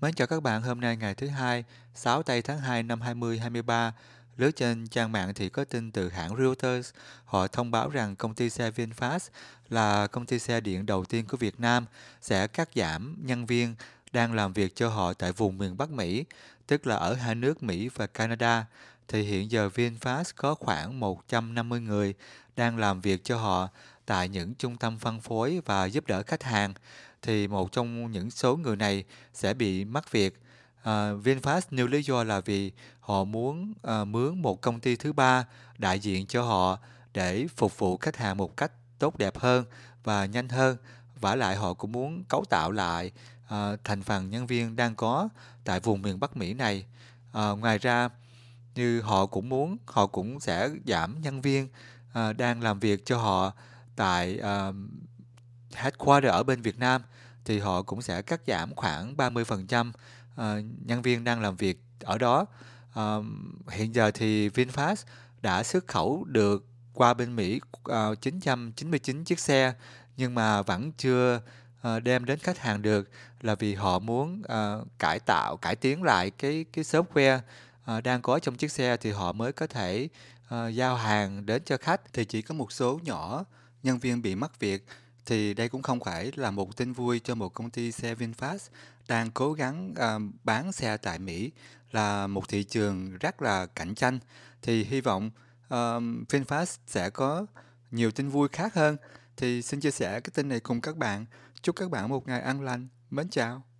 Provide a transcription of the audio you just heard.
Mến chào các bạn, hôm nay ngày thứ hai, 6 tây tháng 2 năm 2023. Lướt trên trang mạng thì có tin từ hãng Reuters, họ thông báo rằng công ty xe VinFast là công ty xe điện đầu tiên của Việt Nam sẽ cắt giảm nhân viên đang làm việc cho họ tại vùng miền Bắc Mỹ, tức là ở hai nước Mỹ và Canada. Thì hiện giờ VinFast có khoảng 150 người đang làm việc cho họ tại những trung tâm phân phối và giúp đỡ khách hàng thì một trong những số người này sẽ bị mất việc. À, VinFast nêu lý do là vì họ muốn à, mướn một công ty thứ ba đại diện cho họ để phục vụ khách hàng một cách tốt đẹp hơn và nhanh hơn. Và lại họ cũng muốn cấu tạo lại à, thành phần nhân viên đang có tại vùng miền Bắc Mỹ này. À, ngoài ra, như họ cũng muốn, họ cũng sẽ giảm nhân viên à, đang làm việc cho họ tại à, headquarter ở bên Việt Nam thì họ cũng sẽ cắt giảm khoảng 30% ờ, nhân viên đang làm việc ở đó. Ờ, hiện giờ thì VinFast đã xuất khẩu được qua bên Mỹ 999 ờ, chiếc xe nhưng mà vẫn chưa đem đến khách hàng được là vì họ muốn cải tạo, cải tiến lại cái cái software đang có trong chiếc xe thì họ mới có thể giao hàng đến cho khách thì chỉ có một số nhỏ nhân viên bị mất việc thì đây cũng không phải là một tin vui cho một công ty xe VinFast đang cố gắng uh, bán xe tại Mỹ là một thị trường rất là cạnh tranh thì hy vọng uh, VinFast sẽ có nhiều tin vui khác hơn thì xin chia sẻ cái tin này cùng các bạn chúc các bạn một ngày an lành mến chào